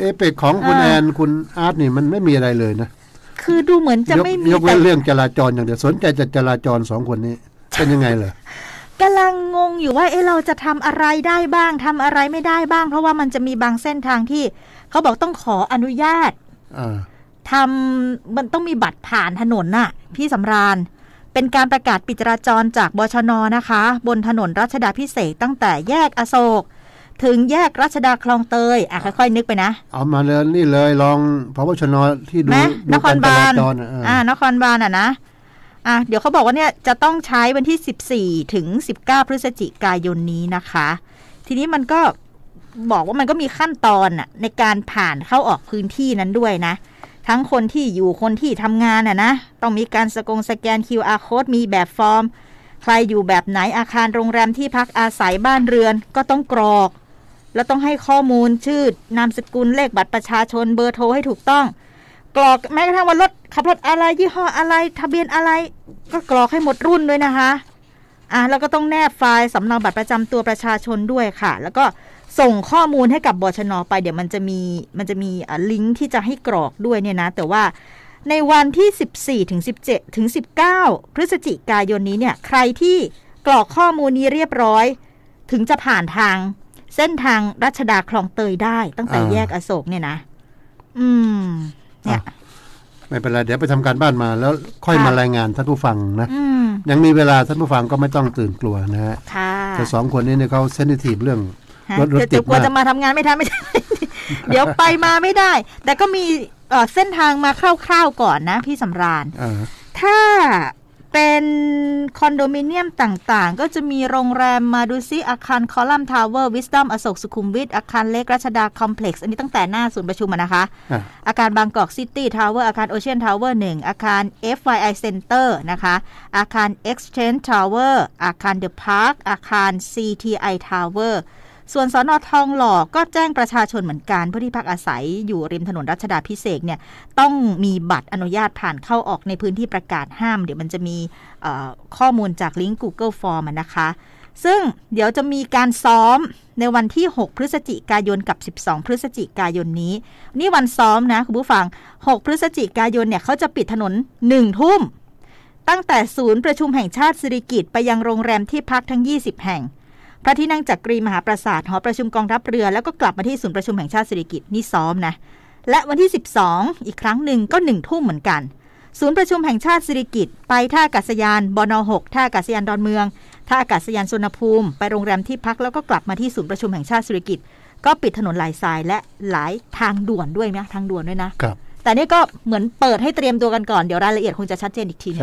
เอเปกของคุณแอนคุณอาร์ตนี่มันไม่มีอะไรเลยนะคือดูเหมือนจะไม่มียกเว้นเรื่องจราจรอย่างเดียวสนใจจะจราจรสองคนนี้เป็นยังไงเหรอกำลังงงอยู่ว่าเอ้เราจะทำอะไรได้บ้าง ทำอะไรไม่ได้บ้าง เพราะว่ามันจะมีบางเส้นทางที่ เขาบอกต้องขออนุญาตอทำมันต้องมีบัตรผ่านถนนน่ะ พี่สาราญเป็นการประกาศปิดจราจรจากบชนนะคะ บนถนนรัชดาพิเศษตั้งแต่แยกอโศกถึงแยกรัชดาคลองเตยอ่ะค่อยๆ นึกไปนะเอามาเลย นี่เลยลองพบชนที่ดูนครบาล อ่านครบาลอ่ะนะอ่ะเดี๋ยวเขาบอกว่าเนี่ยจะต้องใช้วันที่ 14 ถึง 19 พฤศจิกายนนี้นะคะ ทีนี้มันก็บอกว่ามันก็มีขั้นตอนอ่ะในการผ่านเข้าออกพื้นที่นั้นด้วยนะ ทั้งคนที่อยู่ คนที่ทำงานอ่ะนะ ต้องมีการสกงสแกน QR code มีแบบฟอร์ม ใครอยู่แบบไหนอาคารโรงแรมที่พักอาศัยบ้านเรือน ก็ต้องกรอกแล้วต้องให้ข้อมูลชื่อ นามสกุล เลขบัตรประชาชน เบอร์โทรให้ถูกต้อง กรอกแม้กระทั่งว่ารถขับรถอะไรยี่ห้ออะไรทะเบียนอะไร ก็กรอกให้หมดรุ่นด้วยนะคะ อ่ะแล้วก็ต้องแนบไฟล์สำเนาบัตรประจำตัวประชาชนด้วยค่ะ แล้วก็ส่งข้อมูลให้กับบชนไปเดี๋ยวมันจะมีมันจะมีลิงก์ที่จะให้กรอกด้วยเนี่ยนะ แต่ว่าในวันที่14ถึง17ถึง19พฤศจิกายนนี้เนี่ย ใครที่กรอกข้อมูลนี้เรียบร้อย ถึงจะผ่านทางเส้นทางรัชดาคลองเตยได้ตั้งแต่แยกอโศกเนี่ยนะ อืม เนี่ย ไม่เป็นไรเดี๋ยวไปทำการบ้านมาแล้วค่อยมารายงานท่านผู้ฟังนะยังมีเวลาท่านผู้ฟังก็ไม่ต้องตื่นกลัวนะฮะแต่สองคนนี้เนี่ยเขาเซนซิทีฟเรื่องรถรถติดกลัวจะมาทำงานไม่ทันไม่ใช่เดี๋ยวไปมาไม่ได้ แต่ก็มีเส้นทางมาคร่าวๆก่อนนะ พี่สำราญถ้าเป็นคอนโดมิเนียมต่างๆ ก็จะมีโรงแรมมาดูซิ อาคารคอลัม์ทาวเวอร์วิสตัมอโศกสุขุมวิท อาคารเล็กราชดาคอมเพล็กซ์ อันนี้ตั้งแต่หน้าศูนย์ประชุมนะคะ อาคารบางกอกซิตี้ทาวเวอร์ อาคารโอเชียนทาวเวอร์หนึ่งอาคาร FYI Center นะคะ อาคาร Exchange Tower อาคารเดอะพาร์คอาคาร CTI Tower ส่วนสอนอทองหล่อก็แจ้งประชาชนเหมือนกันผู้ที่พักอาศัยอยู่ริมถนนรัชดาพิเศษเนี่ย ต้องมีบัตรอนุญาตผ่านเข้าออกในพื้นที่ประกาศห้าม เดี๋ยวมันจะมีข้อมูลจากลิงก์ Google Form นะคะ ซึ่งเดี๋ยวจะมีการซ้อมในวันที่ 6 พฤศจิกายนกับ 12 พฤศจิกายนนี้ นี่วันซ้อมนะคุณผู้ฟัง 6 พฤศจิกายนเนี่ยเขาจะปิดถนน 1 ทุ่ม ตั้งแต่ศูนย์ประชุมแห่งชาติสิริกิตไปยังโรงแรมที่พักทั้ง 20 แห่งพระที่นั่งจักกรีมหาปราสาทหอประชุมกองทัพเรือแล้วก็กลับมาที่ศูนย์ประชุมแห่งชาติสิริกิตนี่ซ้อมนะและวันที่ 12 อีกครั้งหนึ่งก็หนึ่งทุ่มเหมือนกัน ศูนย์ประชุมแห่งชาติสิริกิตไปท่าอากาศยานบน6ท่าอากาศยานดอนเมืองท่าอากาศยานสุนภูมิ ไปโรงแรมที่พักแล้วก็กลับมาที่ศูนย์ประชุมแห่งชาติสิริกิตก็ปิดถนนหลายสายและหลายทางด่วนด้วยไหมทางด่วนด้วยนะครับแต่นี่ก็เหมือนเปิดให้เตรียมตัวกันก่อนเดี๋ยวรายละเอียดคงจะชัดเจนอีกทีนึง